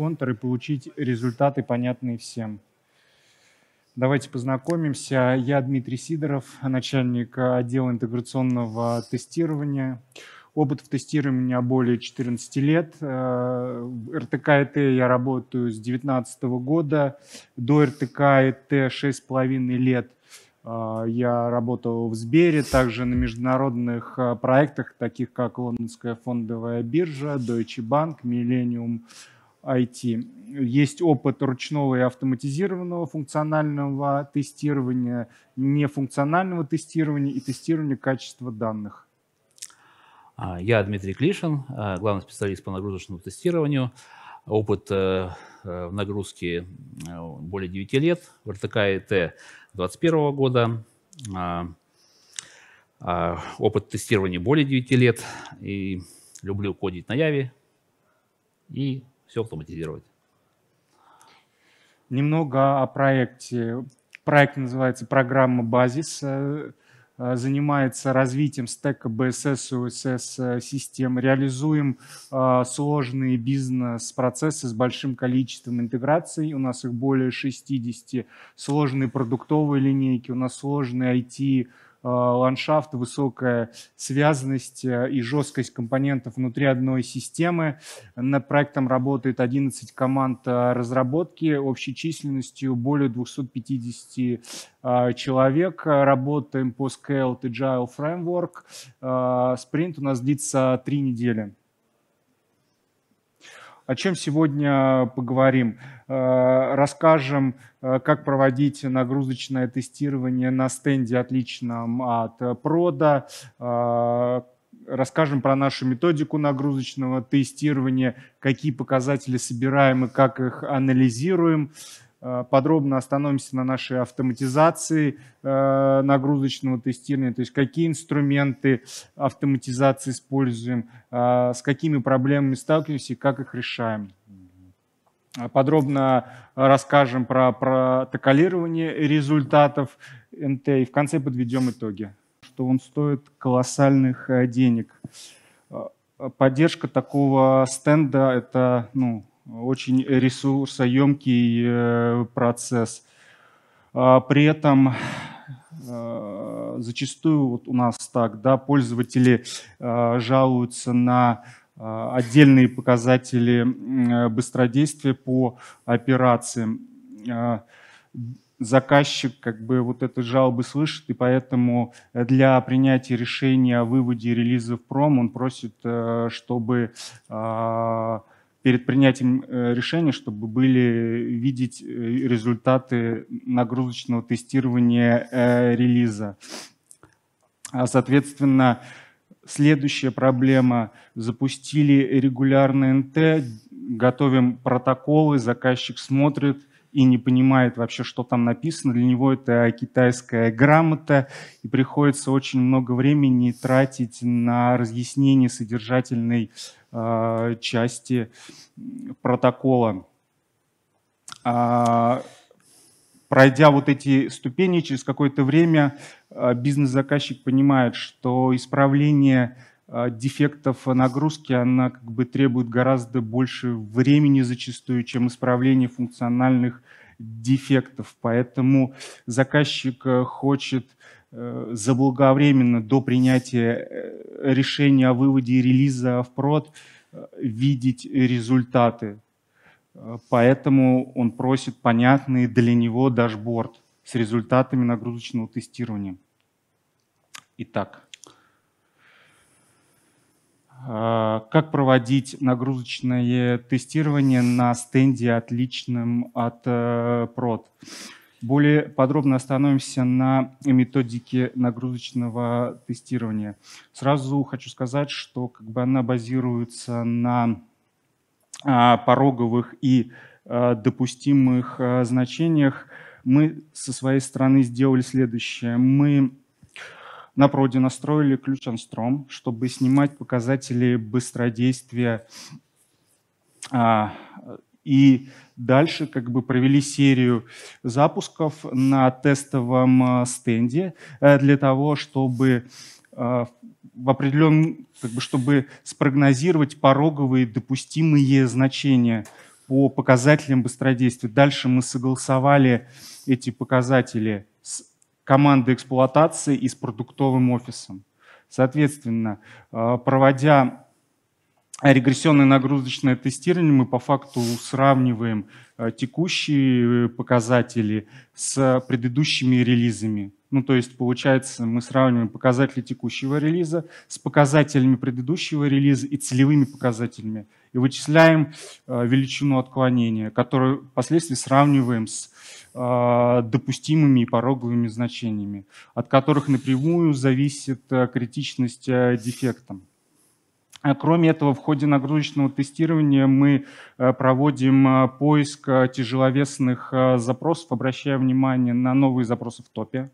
контур и получить результаты, понятные всем. Давайте познакомимся. Я Дмитрий Сидоров, начальник э, отдела интеграционного тестирования. Опыт в тестировании у меня более 14 лет. Э, в РТК ИТ я работаю с 2019 года. До РТК ИТ 6,5 лет э, я работал в Сбере, также на международных проектах, таких как Лондонская фондовая биржа, Deutsche Bank, Millennium IT. Есть опыт ручного и автоматизированного функционального тестирования, нефункционального тестирования и тестирования качества данных. А, я Дмитрий Клишин, а, главный специалист по нагрузочному тестированию. Опыт э, э, в нагрузке э, более 9 лет, в РТК и 2021 года. А, опыт тестирования более 9 лет. И люблю кодить на Яве и все автоматизировать. Немного о проекте. Проект называется «Программа Базис». Э, занимается развитием стека BSS и OSS э, систем. Реализуем э, сложные бизнес-процессы с большим количеством интеграций. У нас их более 60. Сложные продуктовые линейки, у нас сложные IT Э, ландшафт, высокая связанность э, и жесткость компонентов внутри одной системы. Над проектом работает 11 команд э, разработки общей численностью более 250 человек. Работаем по Scaled Agile Framework. Спринт у нас длится три недели. О чем сегодня поговорим? Э, расскажем, э, как проводить нагрузочное тестирование на стенде, отличном от прода, э, расскажем про нашу методику нагрузочного тестирования, какие показатели собираем и как их анализируем. Э, подробно остановимся на нашей автоматизации э, нагрузочного тестирования, то есть какие инструменты автоматизации используем, э, с какими проблемами сталкиваемся и как их решаем. Подробно расскажем про протоколирование результатов НТ и в конце подведем итоги, что он стоит колоссальных денег поддержка такого стенда – это ну, очень ресурсоемкий э, процесс. А, при этом э, зачастую вот у нас так, да, пользователи э, жалуются на отдельные показатели быстродействия по операциям. Заказчик как бы вот эти жалобы слышит, и поэтому для принятия решения о выводе релиза в пром он просит, чтобы а, перед принятием э, решения, чтобы были видеть э, результаты нагрузочного тестирования э, релиза. А, соответственно, следующая проблема. Запустили регулярный НТ, готовим протоколы, заказчик смотрит, и не понимает вообще, что там написано. Для него это китайская грамота, и приходится очень много времени тратить на разъяснение содержательной Э, части протокола. А, пройдя вот эти ступени, через какое-то время э, бизнес-заказчик понимает, что исправление э, дефектов нагрузки, она как бы требует гораздо больше времени зачастую, чем исправление функциональных дефектов. Поэтому заказчик хочет э, Э, заблаговременно до принятия э, решения о выводе и релиза в прод э, видеть результаты. Поэтому он просит понятный для него дашборд с результатами нагрузочного тестирования. Итак, как проводить нагрузочное тестирование на стенде отличным от прод? Uh, более подробно остановимся на методике нагрузочного тестирования. Сразу хочу сказать, что как бы она базируется на а, пороговых и а, допустимых а, значениях. Мы со своей стороны сделали следующее. Мы на проде настроили ключ Анстром, чтобы снимать показатели быстродействия и дальше как бы провели серию запусков на тестовом э, стенде э, для того, чтобы э, в определенном, как бы, чтобы спрогнозировать пороговые допустимые значения по показателям быстродействия. Дальше мы согласовали эти показатели с командой эксплуатации и с продуктовым офисом. Соответственно, проводя регрессионное нагрузочное тестирование мы по факту сравниваем э, текущие э, показатели с предыдущими релизами. Ну, то есть, получается, мы сравниваем показатели текущего релиза с показателями предыдущего релиза и целевыми показателями. И вычисляем э, величину отклонения, которую впоследствии сравниваем с допустимыми и пороговыми значениями, от которых напрямую зависит критичность дефектам. А кроме этого, в ходе нагрузочного тестирования мы э, проводим э, поиск э, тяжеловесных запросов, обращая внимание на новые запросы в топе,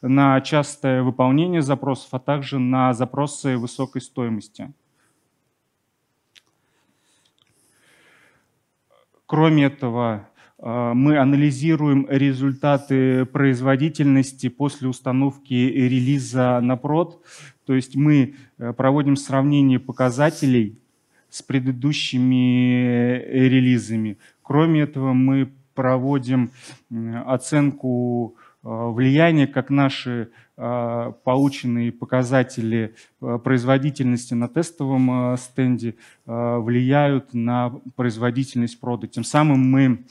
на частое выполнение запросов, а также на запросы высокой стоимости. Кроме этого, а, мы анализируем результаты производительности после установки релиза на прод. То есть мы э, проводим сравнение показателей с предыдущими э, релизами. Кроме этого, мы проводим оценку э, влияния, как наши полученные показатели производительности на тестовом стенде влияют на производительность прода. Тем самым мы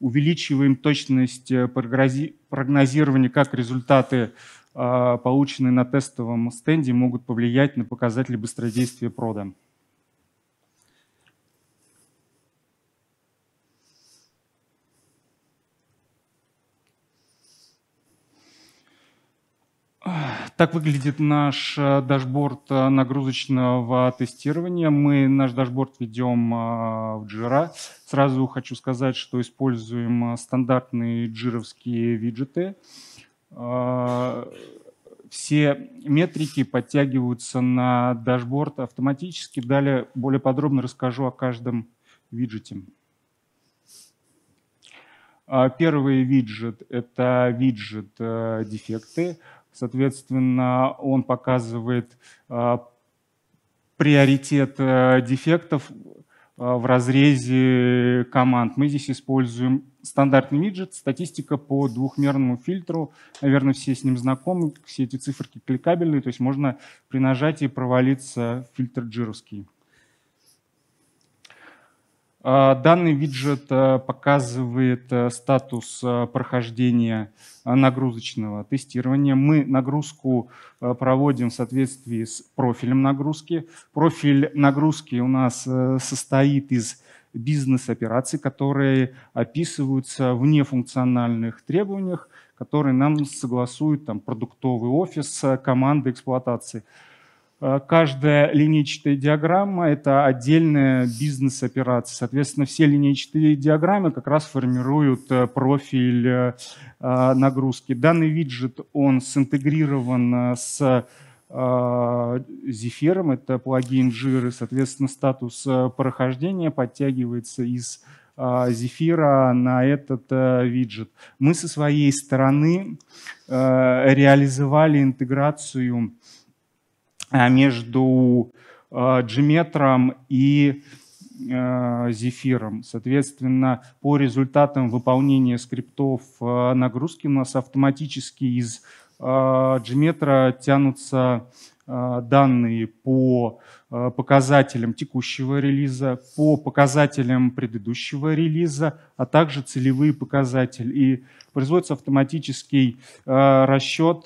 увеличиваем точность э, прогнозирования, как результаты, а, полученные на тестовом стенде, могут повлиять на показатели быстродействия прода. Так выглядит наш э, дашборд э, нагрузочного тестирования. Мы наш дашборд ведем э, в Jira. Сразу хочу сказать, что используем стандартные джировские виджеты. Все метрики подтягиваются на дашборд автоматически. Далее более подробно расскажу о каждом виджете. Первый виджет – это виджет дефекты. Соответственно, он показывает э, приоритет э, дефектов э, в разрезе команд. Мы здесь используем стандартный виджет, статистика по двухмерному фильтру. Наверное, все с ним знакомы, все эти циферки кликабельные, то есть можно при нажатии провалиться в фильтр джировский. А, данный виджет э, показывает э, статус э, прохождения нагрузочного тестирования. Мы нагрузку проводим в соответствии с профилем нагрузки. Профиль нагрузки у нас состоит из бизнес-операций, которые описываются в нефункциональных требованиях, которые нам согласуют там, продуктовый офис, команда эксплуатации. Э, каждая линейчатая диаграмма – это отдельная бизнес-операция. Соответственно, все линейчатые диаграммы как раз формируют э, профиль э, нагрузки. Данный виджет, он синтегрирован с зефиром, это плагин Jira соответственно, статус прохождения подтягивается из зефира на этот виджет. Мы со своей стороны реализовали интеграцию Э, между э, Джиметром и э, Зефиром. Соответственно, по результатам выполнения скриптов нагрузки у нас автоматически из Джиметра тянутся данные по показателям текущего релиза, по показателям предыдущего релиза, а также целевые показатели. И производится автоматический расчет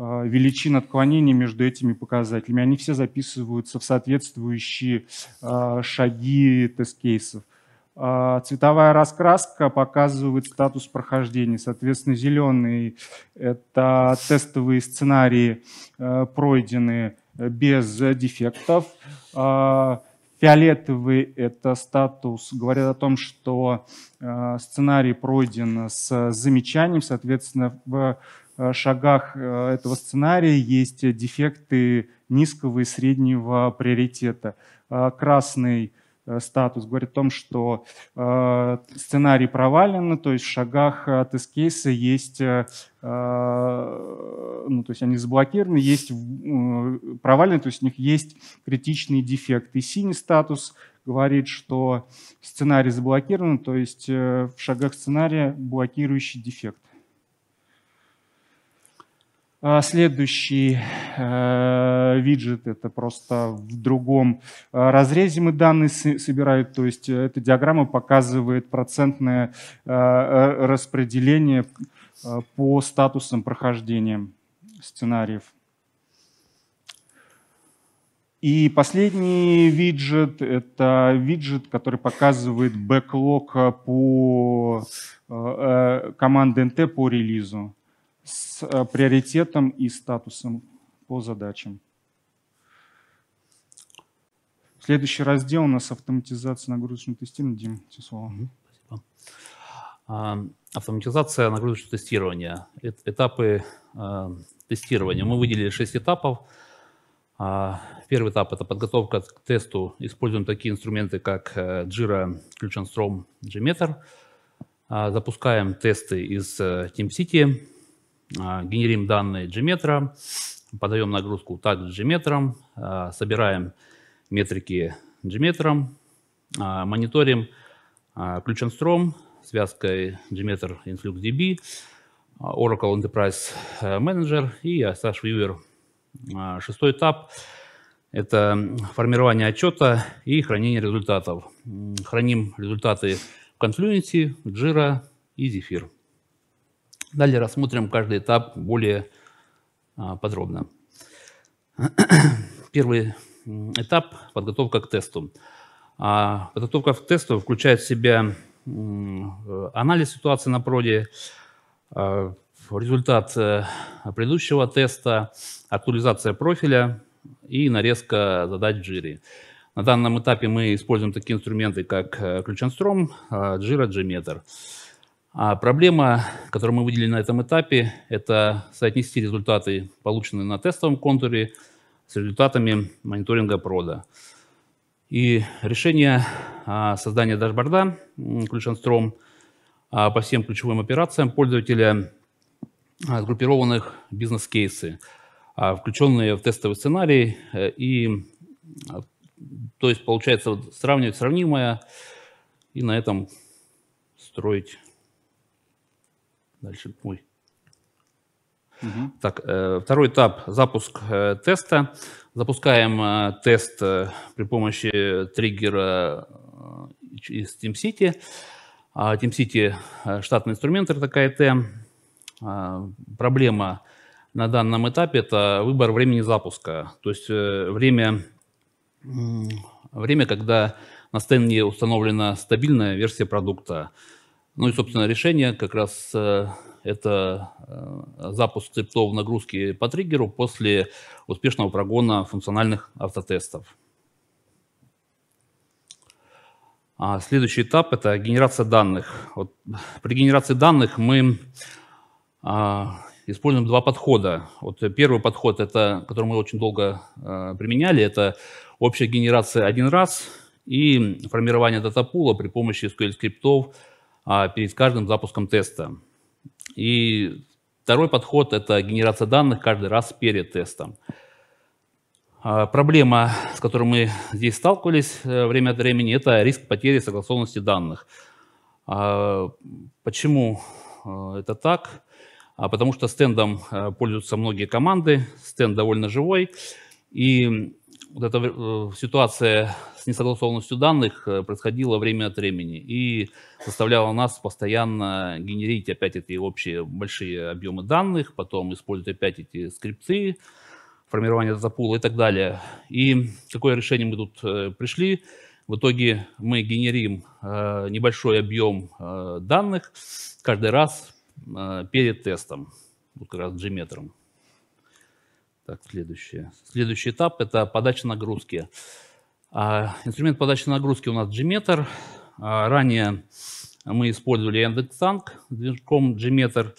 а, величин отклонений между этими показателями. Они все записываются в соответствующие а, шаги тест-кейсов. А, цветовая раскраска показывает статус прохождения. Соответственно, зеленые это тестовые сценарии, пройденные без дефектов. Фиолетовый – это статус, говорит о том, что сценарий пройден с замечанием, соответственно, в Э, шагах э, этого сценария есть дефекты низкого и среднего приоритета. Э, красный статус говорит о том, что сценарий провален, то есть в шагах тест-кейса есть, ну, то есть они заблокированы, есть провалены, то есть у них есть критичные дефекты. И синий статус говорит, что сценарий заблокирован, то есть в шагах сценария блокирующий дефект. А, следующий э, виджет – это просто в другом а, разрезе мы данные собирают, то есть э, эта диаграмма показывает процентное э, э распределение а, по статусам прохождения сценариев. И последний виджет – это виджет, который показывает бэклог по э, э команде НТ по релизу с э, приоритетом и статусом по задачам. Следующий раздел у нас автоматизация нагрузочного тестирования. Дим, все слова. Спасибо. А, автоматизация нагрузочного тестирования. Этапы э, тестирования. Мы выделили 6 этапов. А, первый этап – это подготовка к тесту. Используем такие инструменты, как э, Jira, Ключенстром, Gmeter. А, запускаем тесты из TeamCity. А, генерим данные Gmetra, подаем нагрузку также Gmetra, а, собираем метрики Gmetra, а, мониторим ключенстром, связкой Gmeter InfluxDB, Oracle Enterprise э, Manager и SH Viewer. Шестой этап – это формирование отчета и хранение результатов. Храним результаты в Confluence, Jira и Zephyr. Далее рассмотрим каждый этап более а, подробно. Первый этап – подготовка к тесту. А, подготовка к тесту включает в себя анализ ситуации на проде, а, результат э, предыдущего теста, актуализация профиля и нарезка задач в жире. На данном этапе мы используем такие инструменты, как э, ключенстром, Jira, Gmeter. А проблема, которую мы выделили на этом этапе, это соотнести результаты, полученные на тестовом контуре, с результатами мониторинга прода. И решение а, создания дашборда Ключенстром а, по всем ключевым операциям пользователя а, сгруппированных бизнес-кейсы, включенные в тестовый сценарий. Э, и, то есть, получается, сравнивать сравнимое и на этом строить Дальше мой. Угу. Так, э, второй этап – запуск э, теста. Запускаем э, тест при помощи триггера из TeamCity. А TeamCity – штатный инструмент RTKT. Проблема на данном этапе – это выбор времени запуска. То есть время, время когда на стенде установлена стабильная версия продукта – ну и, собственно, решение как раз э, это э, запуск цептов нагрузки по триггеру после успешного прогона функциональных автотестов. А следующий этап – это генерация данных. Вот при генерации данных мы а, используем два подхода. Вот первый подход, это, который мы очень долго а, применяли, это общая генерация один раз и формирование датапула при помощи SQL-скриптов – а, перед каждым запуском теста. И второй подход – это генерация данных каждый раз перед тестом. А, проблема, с которой мы здесь сталкивались э, время от времени, это риск потери согласованности данных. А, почему э, это так? Потому что стендом э, пользуются многие команды, стенд довольно живой, и вот эта ситуация несогласованностью данных э, происходило время от времени и заставляло нас постоянно генерить опять эти общие большие объемы данных, потом использовать опять эти скрипты, формирование запула и так далее. И какое решение мы тут э, пришли? В итоге мы генерим э, небольшой объем данных каждый раз перед тестом, вот как раз Gmeter. Так, следующее. Следующий этап – это подача нагрузки. А, инструмент подачи нагрузки у нас G-метр. А, ранее мы использовали Яндекс.Танк с движком G-метр.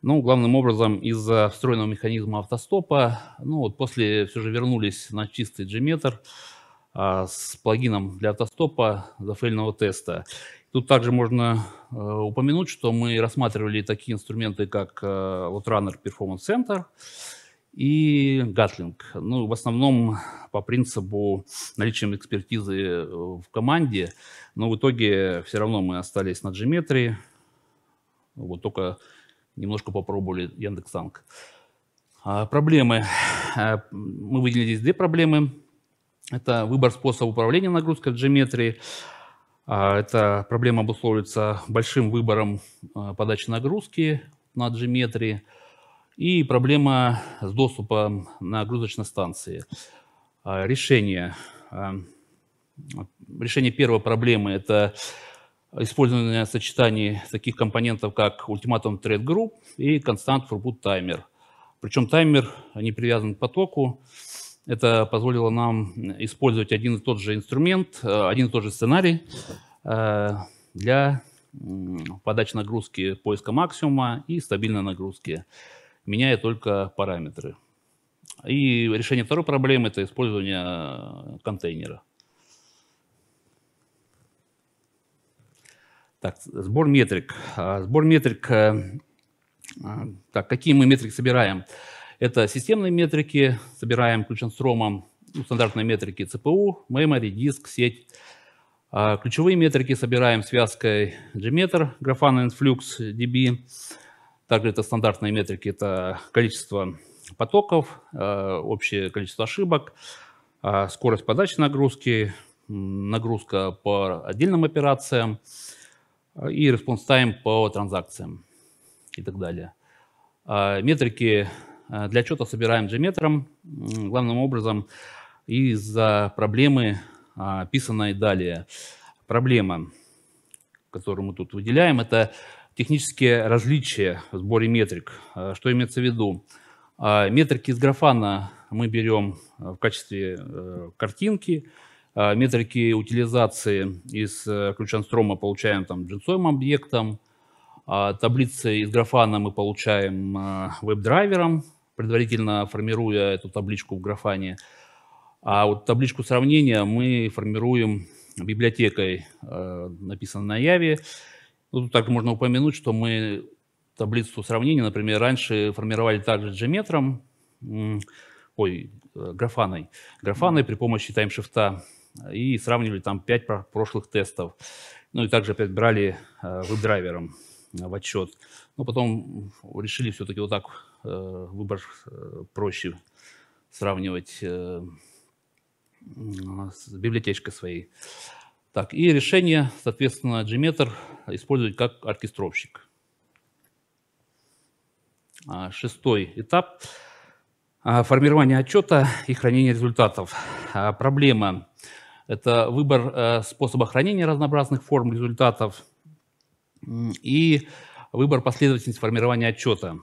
Ну, главным образом из-за встроенного механизма автостопа. Ну, вот после все же вернулись на чистый G-метр а, с плагином для автостопа зафейльного теста. Тут также можно э, упомянуть, что мы рассматривали такие инструменты, как э, Outrunner Performance Center, и Гатлинг. Ну, в основном по принципу наличия экспертизы э, в команде, но в итоге все равно мы остались на Джиметрии, вот только немножко попробовали Яндекс.Танк. А, проблемы. А, мы выделили здесь две проблемы. Это выбор способа управления нагрузкой в Джиметрии, А, эта проблема обусловливается большим выбором э, подачи нагрузки на Джиметрии. И проблема с доступом на грузочной станции. А, решение. А, решение первой проблемы – это использование сочетаний таких компонентов, как Ultimatum Thread Group и Constant Throughput Timer. Причем таймер не привязан к потоку. Это позволило нам использовать один и тот же инструмент, э, один и тот же сценарий э, для подачи нагрузки поиска максимума и стабильной нагрузки меняя только параметры. И решение второй проблемы – это использование э, контейнера. Так, сбор метрик. А, сбор метрик. Э, а, так, какие мы метрики собираем? Это системные метрики, собираем ключенстромом, ну, стандартные метрики ЦПУ, memory, диск, сеть. А, ключевые метрики собираем связкой Gmeter, Grafana Influx, DB. Также это стандартные метрики, это количество потоков, э, общее количество ошибок, э, скорость подачи нагрузки, нагрузка по отдельным операциям э, и response time по транзакциям и так далее. Метрики для отчета собираем Gmeter главным образом из-за проблемы, описанной далее. Проблема, которую мы тут выделяем, это технические различия в сборе метрик. А, что имеется в виду? А, метрики из графана мы берем а, в качестве э, картинки, метрики утилизации из э, Ключанстрома получаем там джинсовым объектом, таблицы из графана мы получаем веб-драйвером, предварительно формируя эту табличку в графане. А вот табличку сравнения мы формируем библиотекой, написанной на Яве. Ну, тут также можно упомянуть, что мы таблицу сравнения, например, раньше формировали также g ой, э, графаной, графаной при помощи таймшифта и сравнивали там 5 прошлых тестов. Ну и также опять брали э, веб-драйвером в отчет. Но потом решили все-таки вот так э, выбор проще сравнивать с библиотечкой своей. Так, и решение, соответственно, g использовать как оркестровщик. А, шестой этап а, – формирование отчета и хранение результатов. А, проблема – это выбор э, способа хранения разнообразных форм результатов и выбор последовательности формирования отчета.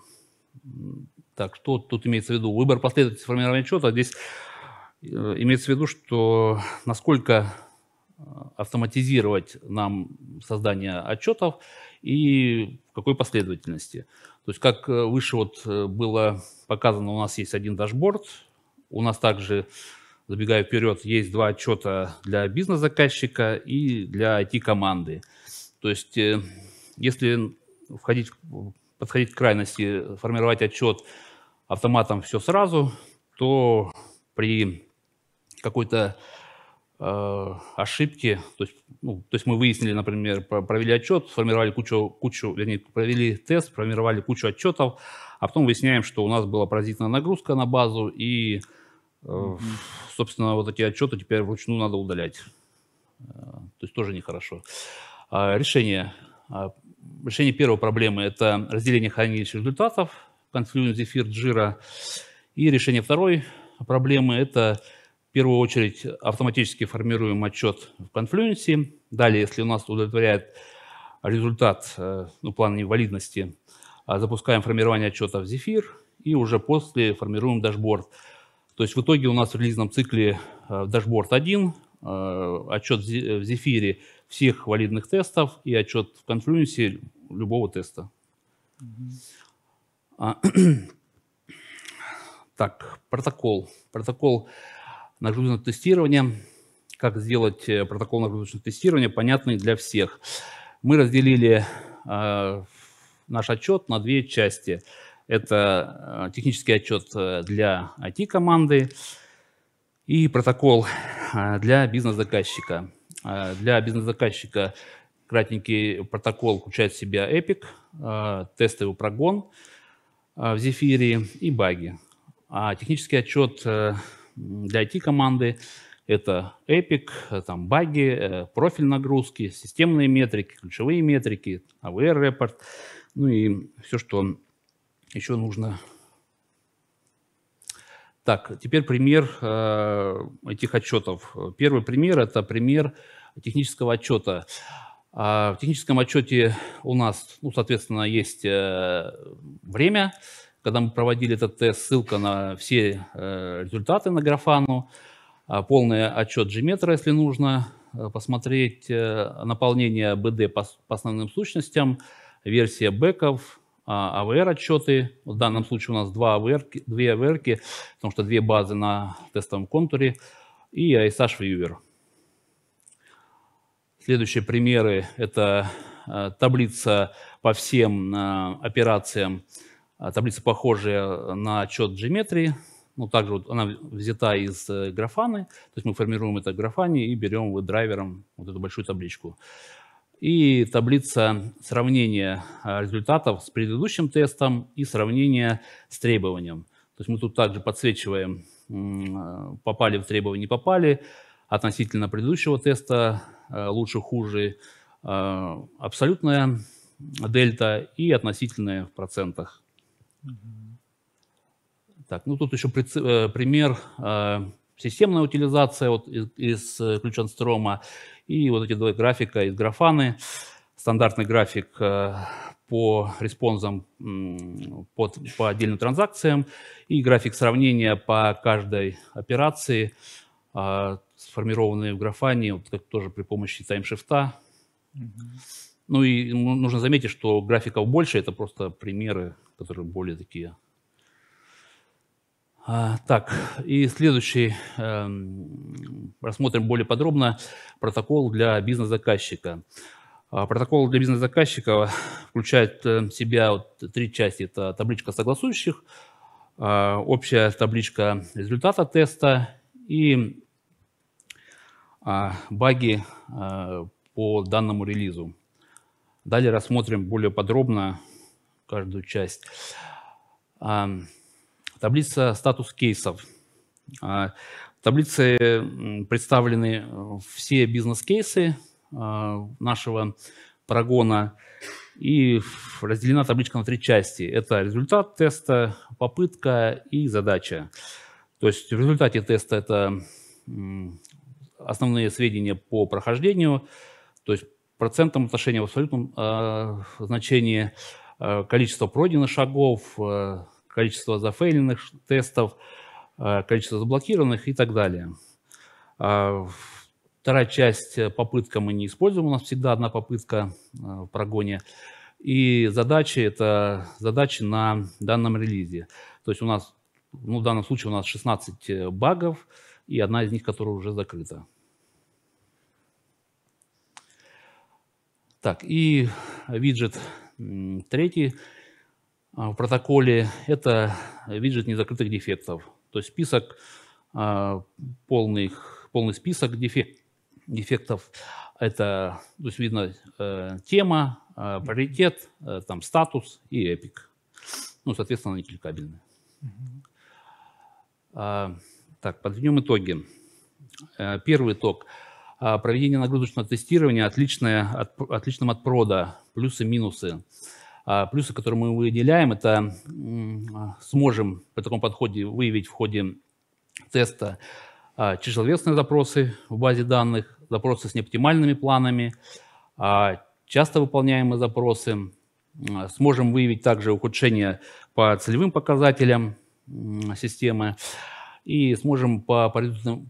Так, что тут имеется в виду? Выбор последовательности формирования отчета. Здесь э, имеется в виду, что насколько автоматизировать нам создание отчетов и в какой последовательности. То есть, как э, выше вот э, было показано, у нас есть один дашборд, у нас также, забегая вперед, есть два отчета для бизнес-заказчика и для IT-команды. То есть, э, если входить, подходить к крайности, формировать отчет автоматом все сразу, то при какой-то Э, ошибки. То есть, ну, то есть мы выяснили, например, провели отчет, сформировали кучу, кучу, вернее, провели тест, формировали кучу отчетов, а потом выясняем, что у нас была паразитная нагрузка на базу, и, mm-hmm. собственно, вот эти отчеты теперь вручную надо удалять. Э, то есть тоже нехорошо. А, решение. А, решение первой проблемы – это разделение хранилищ результатов, конфлюенс, зефир, джира. И решение второй проблемы – это в первую очередь автоматически формируем отчет в конфлюенсе. Далее, если у нас удовлетворяет результат э, ну, план невалидности, э, запускаем формирование отчета в Zephyr и уже после формируем дашборд. То есть в итоге у нас в релизном цикле э, дашборд 1, отчет в Zephyr всех валидных тестов и отчет в конфлюенсе любого теста. Mm-hmm. Так, протокол. Протокол нагрузочного тестирования, как сделать э, протокол нагрузочного тестирования понятный для всех. Мы разделили э, наш отчет на две части. Это э, технический отчет э, для IT-команды и протокол для бизнес-заказчика. Для бизнес-заказчика кратенький протокол включает в себя Epic, тестовый прогон в Зефире и баги. А технический отчет для IT-команды. Это Epic, там баги, э, профиль нагрузки, системные метрики, ключевые метрики, AVR-репорт, ну и все, что еще нужно. Так, теперь пример э, этих отчетов. Первый пример – это пример технического отчета. А, в техническом отчете у нас, ну, соответственно, есть э, время, когда мы проводили этот тест, ссылка на все э, результаты на графану, а, полный отчет Gmetra, если нужно, э, посмотреть э, наполнение БД по, основным сущностям, версия бэков, АВР-отчеты. А В данном случае у нас два AVR, а две AVR, потому что две базы на тестовом контуре, и ISH Viewer. Следующие примеры – это таблица по всем операциям, а, таблица похожая э, на отчет Gmetry, ну, также вот она взята из э, графаны, то есть мы формируем это графане и берем вот драйвером вот эту большую табличку. И таблица сравнения э, результатов с предыдущим тестом и сравнение с требованием. То есть мы тут также подсвечиваем, попали в требования, не попали, относительно предыдущего теста, лучше, хуже, абсолютная дельта и относительная в процентах. Так, ну тут еще э, пример э, системная утилизация вот из, из э, ключенстрома и вот эти два графика из графаны. Стандартный график э, по респонзам по, по отдельным транзакциям и график сравнения по каждой операции, э, сформированные в графане, вот как тоже при помощи таймшифта. Mm-hmm. Ну и ну, нужно заметить, что графиков больше, это просто примеры которые более такие. А, так, и следующий, эм, рассмотрим более подробно протокол для бизнес-заказчика. А, протокол для бизнес-заказчика включает э, в себя вот три части. Это табличка согласующих, а, общая табличка результата теста и баги э, по данному релизу. Далее рассмотрим более подробно каждую часть. Таблица статус кейсов. А, в таблице представлены все бизнес-кейсы а, нашего прогона и разделена табличка на три части. Это результат теста, попытка и задача. То есть в результате теста это основные сведения по прохождению, то есть процентом отношения в абсолютном э, значении – Э, количество пройденных шагов, э, количество зафейленных тестов, э, количество заблокированных и так далее. А, вторая часть попытка мы не используем, у нас всегда одна попытка в прогоне. И задачи – это задачи на данном релизе. То есть у нас, ну, в данном случае у нас 16 багов, и одна из них, которая уже закрыта. Так, и виджет Третий а, в протоколе – это виджет незакрытых дефектов, то есть список, а, полный, полный список дефектов, Это, то есть видно э, тема, э, приоритет, э, там статус и эпик. Ну, соответственно, они кликабельны. А, так, подведем итоги. Первый итог – а, проведение нагрузочного тестирования отличное от, отличным от прода, плюсы-минусы. А, плюсы, которые мы выделяем, это а, сможем при таком подходе выявить в ходе теста тяжеловесные запросы в базе данных, запросы с неоптимальными планами, часто выполняемые запросы. Сможем выявить также ухудшение по целевым показателям системы и сможем по,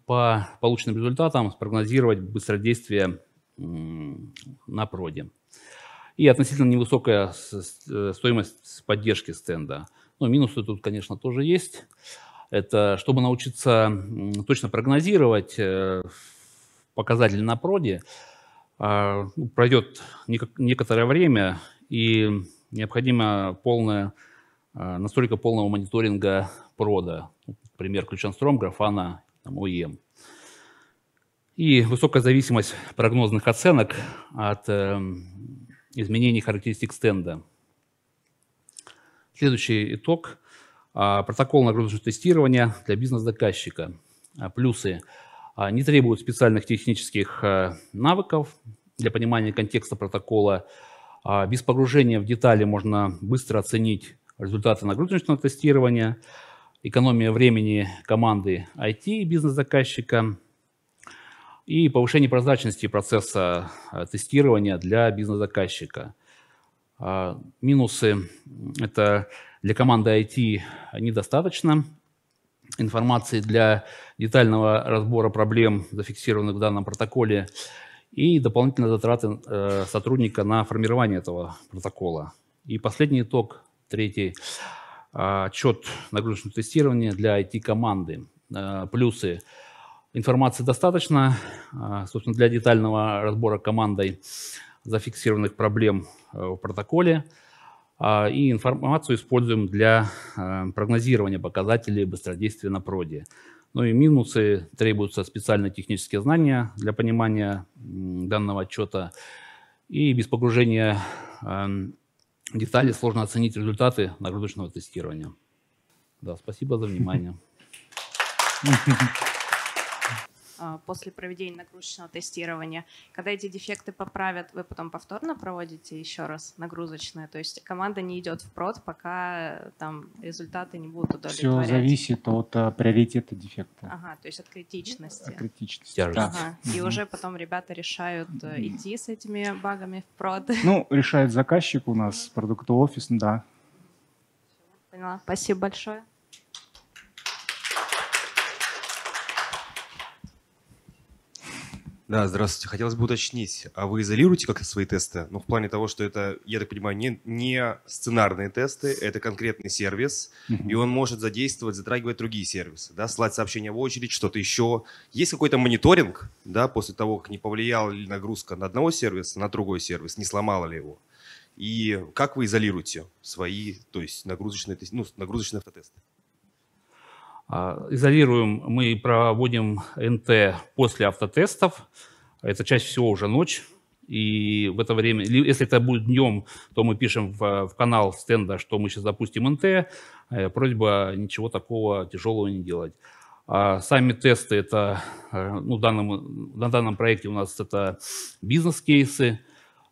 по полученным результатам спрогнозировать быстродействие на проде. И относительно невысокая стоимость поддержки стенда. Ну минусы тут, конечно, тоже есть. Это чтобы научиться точно прогнозировать э, показатели на проде, а, ну, пройдет некоторое время, и необходимо полное, а, настолько полного мониторинга прода. Пример Ключенстром, Графана, там, ОЕМ. Эм. И высокая зависимость прогнозных оценок от э, изменений характеристик стенда. Следующий итог. А, протокол нагрузочного тестирования для бизнес-заказчика. А, плюсы. А, не требуют специальных технических э, навыков для понимания контекста протокола. Без погружения в детали можно быстро оценить результаты нагрузочного тестирования – экономия времени команды IT и бизнес-заказчика и повышение прозрачности процесса э, тестирования для бизнес-заказчика. А, минусы – это для команды IT недостаточно информации для детального разбора проблем, зафиксированных в данном протоколе, и дополнительные затраты э, сотрудника на формирование этого протокола. И последний итог, третий – а, отчет нагрузочного тестирования для IT-команды. А, плюсы. Информации достаточно, а, собственно, для детального разбора командой зафиксированных проблем в протоколе. И информацию используем для прогнозирования показателей быстродействия на проде. Ну и минусы. Требуются специальные технические знания для понимания данного отчета. И без погружения детали сложно оценить результаты нагрузочного тестирования. Да, спасибо за внимание. Thank you. Э, после проведения нагрузочного тестирования. Когда эти дефекты поправят, вы потом повторно проводите еще раз нагрузочное. То есть команда не идет в прод, пока э, там результаты не будут удовлетворять. Все зависит от а, приоритета дефекта. Ага, то есть от критичности. От критичности. Тяжесть. Ага. И уже потом ребята решают идти с этими багами в прод. Ну, решает заказчик у нас, продукт офис, да. Поняла. Спасибо большое. Да, здравствуйте. Хотелось бы уточнить, а вы изолируете как-то свои тесты? Ну, в плане того, что это, я так понимаю, не, не сценарные тесты, это конкретный сервис, mm-hmm. и он может задействовать, затрагивать другие сервисы, да, слать сообщения в очередь, что-то еще. Есть какой-то мониторинг, да, после того, как не повлияла ли нагрузка на одного сервиса, на другой сервис, не сломала ли его? И как вы изолируете свои, то есть нагрузочные, ну, нагрузочные автотесты? А, изолируем мы проводим НТ после автотестов. Это чаще всего уже ночь. И в это время, если это будет днем, то мы пишем в, в канал стенда, что мы сейчас запустим НТ. Э, просьба ничего такого тяжелого не делать. А сами тесты, это э, ну, данном, на данном проекте у нас это бизнес-кейсы.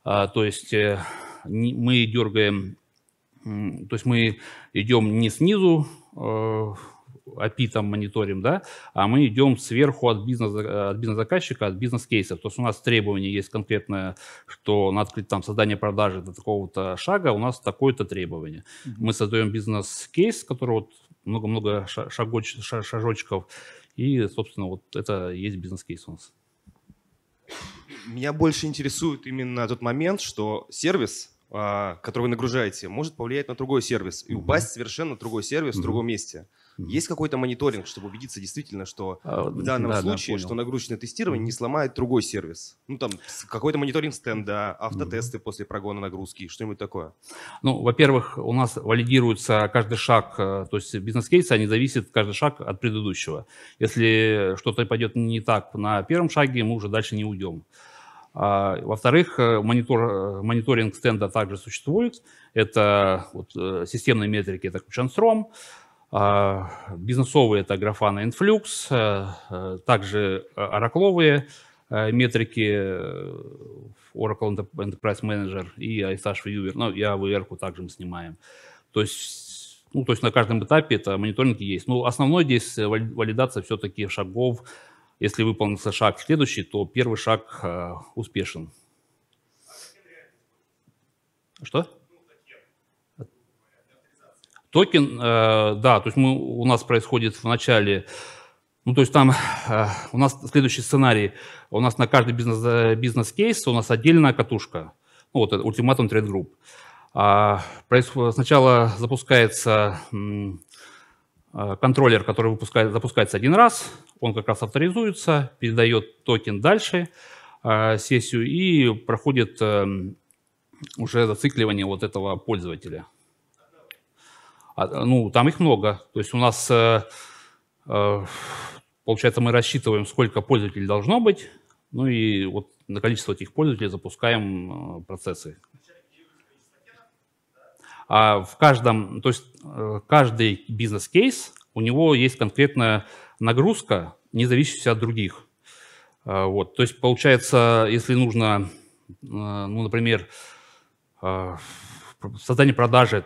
А, то есть э, мы дергаем, то есть мы идем не снизу, API там мониторим, да, а мы идем сверху от, бизнес, от бизнес-заказчика, от бизнес-кейсов. То есть у нас требование есть конкретное, что надо открыть там создание продажи до такого-то шага, у нас такое-то требование. Mm-hmm. Мы создаем бизнес-кейс, который вот много-много шагоч, шажочков, и, собственно, вот это есть бизнес-кейс у нас. Меня больше интересует именно тот момент, что сервис, а, который вы нагружаете, может повлиять на другой сервис и угу. упасть совершенно другой сервис угу. в другом месте. Есть какой-то мониторинг, чтобы убедиться действительно, что а, в данном да, случае, да, что нагрузочное тестирование не сломает другой сервис? Ну, там, какой-то мониторинг стенда, автотесты mm-hmm. после прогона нагрузки, что-нибудь такое? Ну, во-первых, у нас валидируется каждый шаг, э, то есть бизнес-кейсы, они зависят каждый шаг от предыдущего. Если что-то пойдет не так на первом шаге, мы уже дальше не уйдем. А, во-вторых, э, монитор, э, мониторинг стенда также существует. Это вот, системные метрики, это Кучанстром, а, бизнесовые – это графана Influx, э, э, также э, оракловые метрики Oracle Enterprise Manager и iStash Viewer. Ну, и AVR также мы снимаем. То есть, ну, то есть на каждом этапе это мониторинг есть. Ну, основной здесь валидация все-таки шагов. Если выполнился шаг следующий, то первый шаг успешен. Что? Токен, э, да, то есть мы, у нас происходит в начале, ну, то есть там э, у нас следующий сценарий, у нас на каждый бизнес, э, бизнес-кейс у нас отдельная катушка, ну, вот это ультиматум Trade Group. А, происход, сначала запускается контроллер, который выпускает, запускается один раз, он как раз авторизуется, передает токен дальше, сессию, и проходит эм, уже зацикливание вот этого пользователя – а, ну, там их много. То есть у нас, э, э, получается, мы рассчитываем, сколько пользователей должно быть, ну и вот на количество этих пользователей запускаем э, процессы. А в каждом, то есть каждый бизнес-кейс, у него есть конкретная нагрузка, не зависящая от других. Вот, то есть получается, если нужно, ну, например, создание продажи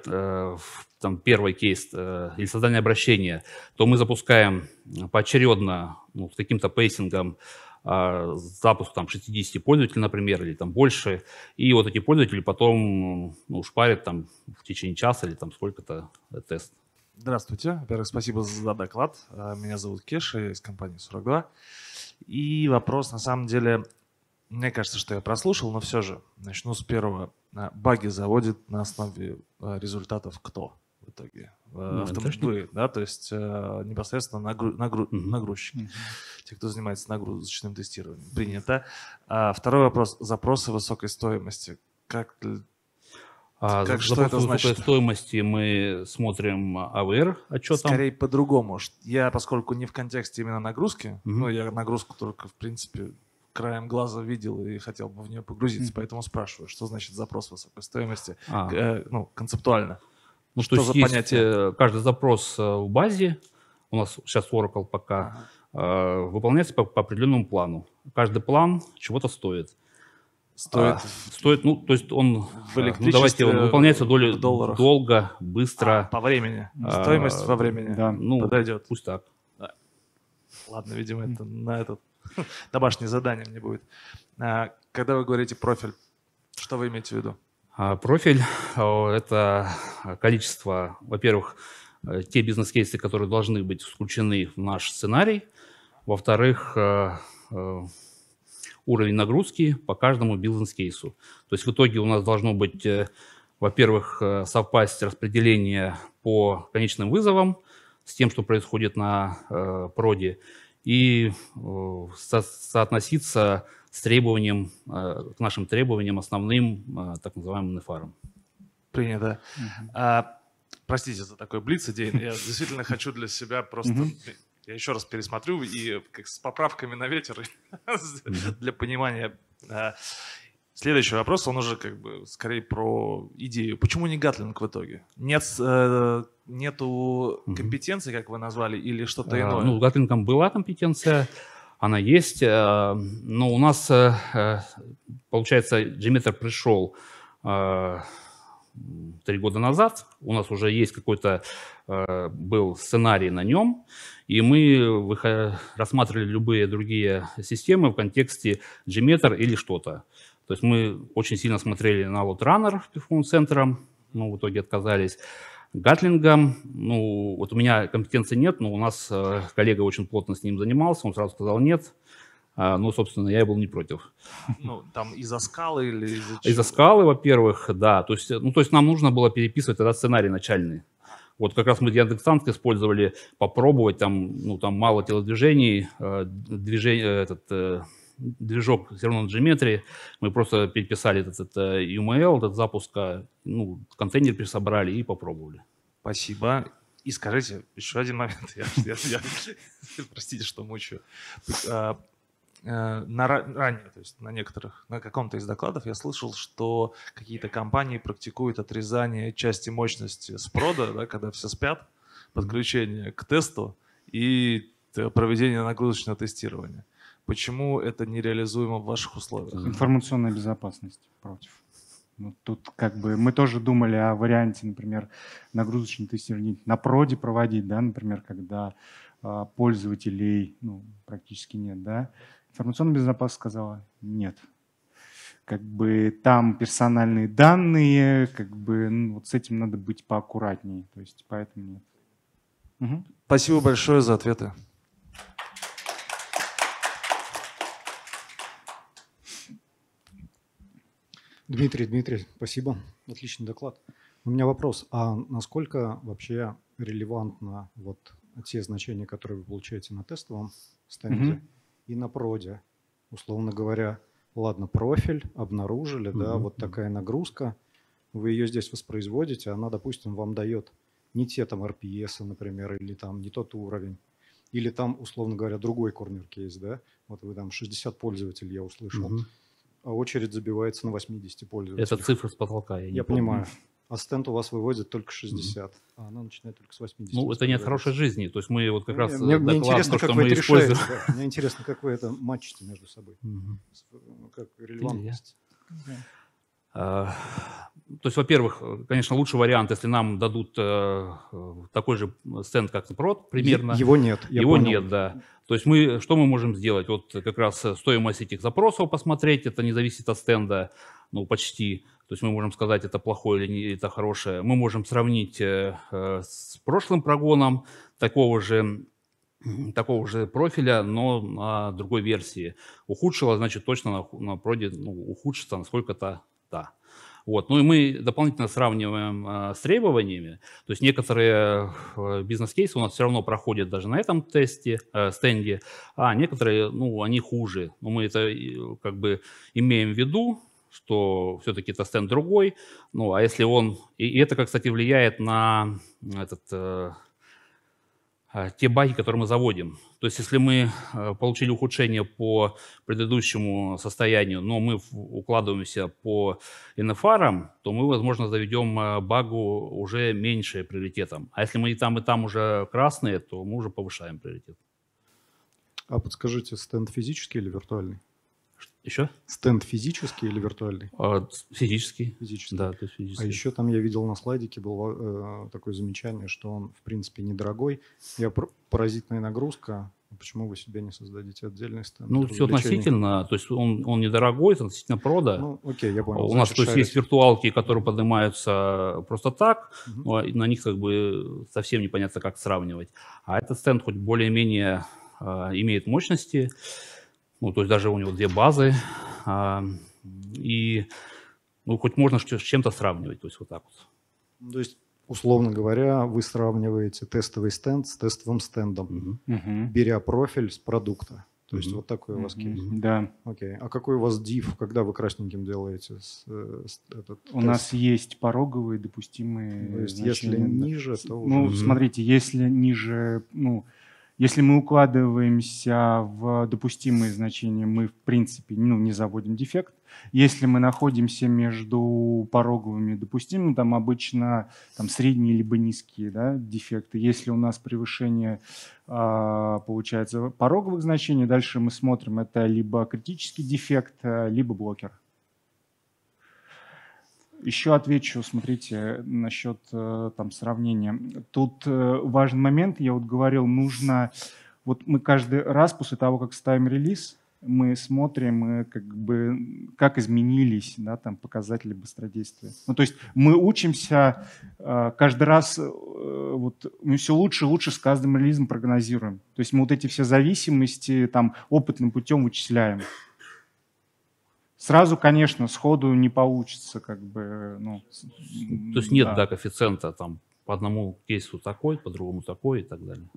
там первый кейс э, или создание обращения, то мы запускаем э, поочередно ну, с каким-то пейсингом э, запуск там 60 пользователей, например, или там больше, и вот эти пользователи потом ну, шпарят там в течение часа или там сколько-то э, тест. Здравствуйте. Во-первых, спасибо за доклад. Э, меня зовут Кеша, я из компании 42. И вопрос, на самом деле, мне кажется, что я прослушал, но все же начну с первого. Баги заводит на основе результатов кто? в итоге. Э, ну, автомобили, да, то есть э, непосредственно нагру, нагру, угу. нагрузчики, те, кто занимается нагрузочным тестированием. Принято. А второй вопрос. Запросы высокой стоимости. Как, а как что это значит? высокой стоимости мы смотрим AVR а отчетом. А Скорее по-другому. Я, поскольку не в контексте именно нагрузки, угу. ну, я нагрузку только, в принципе, краем глаза видел и хотел бы в нее погрузиться, mm-hmm. поэтому спрашиваю, что значит запрос высокой стоимости, а. э, ну, концептуально. Ну, что то есть, есть понятие? Э, каждый запрос в э, базе, у нас сейчас Oracle пока, ага. Э, выполняется по, по определенному плану. Каждый план чего-то стоит. Стоит? А, стоит, ну, то есть он... В ну, давайте, он выполняется доли, долго, быстро. А, по времени. А, Стоимость во времени да. ну, подойдет. Пусть так. Да. Ладно, видимо, это на этот домашнее задание мне будет. А, когда вы говорите профиль, что вы имеете в виду? А профиль – это количество, во-первых, э, те бизнес-кейсы, которые должны быть включены в наш сценарий. Во-вторых, э, э, уровень нагрузки по каждому бизнес-кейсу. То есть в итоге у нас должно быть, во-первых, совпасть распределение по конечным вызовам с тем, что происходит на проде, и соотноситься с требованием, э, к нашим требованиям основным, э, так называемым нефарам. Принято. А, простите за такой блиц, идея. Я действительно хочу для себя просто... Я еще раз пересмотрю и как с поправками на ветер для понимания. А, следующий вопрос, он уже как бы скорее про идею. Почему не Гатлинг в итоге? Нет, э, нету компетенции, как вы назвали, или что-то а, иное? Ну, Гатлингом была компетенция она есть. Э, но у нас, э, э, получается, Джиметр пришел три года назад. У нас уже есть какой-то был сценарий на нем, и мы рассматривали любые другие системы в контексте Gmeter или что-то. То есть мы очень сильно смотрели на Runner с Center, но в итоге отказались. Гатлингом. Ну, вот у меня компетенции нет, но у нас э, коллега очень плотно с ним занимался, он сразу сказал нет. Ну, собственно, я был не против. Ну, там из-за скалы или из-за Из-за скалы, во-первых, да. То есть, ну, то есть нам нужно было переписывать тогда сценарий начальный. Вот как раз мы Яндекс.Танк использовали попробовать, там, ну, там мало телодвижений, э, движение, э, этот, движок все равно на Gmetry. Мы просто переписали этот, этот э, UML, этот запуск, а, ну, контейнер пересобрали и попробовали. Спасибо. И скажите, еще один момент, я, я, я, простите, что мучаю. а, э, на ранее, то есть на некоторых, на каком-то из докладов я слышал, что какие-то компании практикуют отрезание части мощности с прода, да, когда все спят, подключение к тесту и проведение нагрузочного тестирования. Почему это нереализуемо в ваших условиях? Информационная безопасность против. Ну, тут как бы мы тоже думали о варианте, например, нагрузочный тестирование на проде проводить, да, например, когда э, пользователей ну, практически нет, да. Информационная безопасность сказала нет. Как бы там персональные данные, как бы ну, вот с этим надо быть поаккуратнее, то есть поэтому нет. Угу. Спасибо большое за ответы. Дмитрий, Дмитрий, спасибо. Отличный доклад. У меня вопрос, а насколько вообще релевантно вот те значения, которые вы получаете на тестовом стенде mm и на проде? Условно говоря, ладно, профиль обнаружили, mm да, вот такая нагрузка, вы ее здесь воспроизводите, она, допустим, вам дает не те там RPS, например, или там не тот уровень, или там, условно говоря, другой корнер кейс, да, вот вы там 60 пользователей, я услышал, mm а очередь забивается на 80 пользователей. Это цифры с потолка. Я, не я понимаю. А стенд у вас выводит только 60, mm-hmm. а она начинает только с 80. Ну, это не от хорошей жизни. То есть мы вот как ну, раз мне, мне э, интересно, что как вы это используем. решаете. Да. Мне интересно, как вы это матчите между собой. Mm-hmm. Как релевантность. А, то есть, во-первых, конечно, лучший вариант, если нам дадут э, такой же стенд, как на Прод, примерно. Его нет. его нет, да. То есть мы, что мы можем сделать? Вот как раз стоимость этих запросов посмотреть, это не зависит от стенда, ну почти. То есть мы можем сказать, это плохое или не, это хорошее. Мы можем сравнить э, э с прошлым прогоном такого же такого же профиля, но на другой версии. Ухудшило, значит, точно на, на проде ну, ухудшится насколько-то да. Вот. Ну и мы дополнительно сравниваем а, с требованиями. То есть некоторые э, бизнес-кейсы у нас все равно проходят даже на этом тесте, э, стенде, а некоторые, ну, они хуже. Но мы это как бы имеем в виду, что все-таки это стенд другой. Ну, а если он... И, это, кстати, влияет на этот э, а, те баги, которые мы заводим. То есть если мы а, получили ухудшение по предыдущему состоянию, но мы укладываемся по инфарам, то мы, возможно, заведем а, багу уже меньше приоритетом. А если мы и там, и там уже красные, то мы уже повышаем приоритет. А подскажите, стенд физический или виртуальный? Еще? Стенд физический или виртуальный? А, физический. Физический. Да, то есть физический. А еще там я видел на слайдике было э, такое замечание, что он, в принципе, недорогой. Я паразитная нагрузка. Почему вы себе не создадите отдельный стенд? Ну, все относительно. То есть он, он недорогой, это относительно прода. Ну, окей, я понял. У нас то есть, есть виртуалки, которые поднимаются просто так, угу. но а, на них как бы совсем непонятно, как сравнивать. А этот стенд хоть более-менее э, имеет мощности. Ну, то есть даже у него две базы. А, и ну, хоть можно с чем-то сравнивать, то есть вот так вот. Ну, то есть, условно говоря, вы сравниваете тестовый стенд с тестовым стендом, угу. беря профиль с продукта. То есть mm-hmm. вот такой у вас кейс. Mm-hmm. Да. Окей. А какой у вас div, когда вы красненьким делаете с, э, с, этот У тест? нас есть пороговые допустимые. Ну, то есть значения. если ниже, то ну, уже... Ну, mm-hmm. смотрите, если ниже, ну, если мы укладываемся в допустимые значения, мы в принципе ну, не заводим дефект. Если мы находимся между пороговыми допустимыми, там обычно там, средние либо низкие да, дефекты. Если у нас превышение а, получается пороговых значений, дальше мы смотрим, это либо критический дефект, а, либо блокер. Еще отвечу, смотрите, насчет э, там сравнения. Тут э, важный момент, я вот говорил, нужно... Вот мы каждый раз после того, как ставим релиз, мы смотрим, мы э, как бы, как изменились да, там, показатели быстродействия. Ну, то есть мы учимся каждый раз, вот, мы все лучше и лучше с каждым релизом прогнозируем. То есть мы вот эти все зависимости там, опытным путем вычисляем. Сразу, конечно, сходу не получится, как бы, ну, То есть нет, да, да коэффициента там по одному кейсу такой, по другому такой и так далее.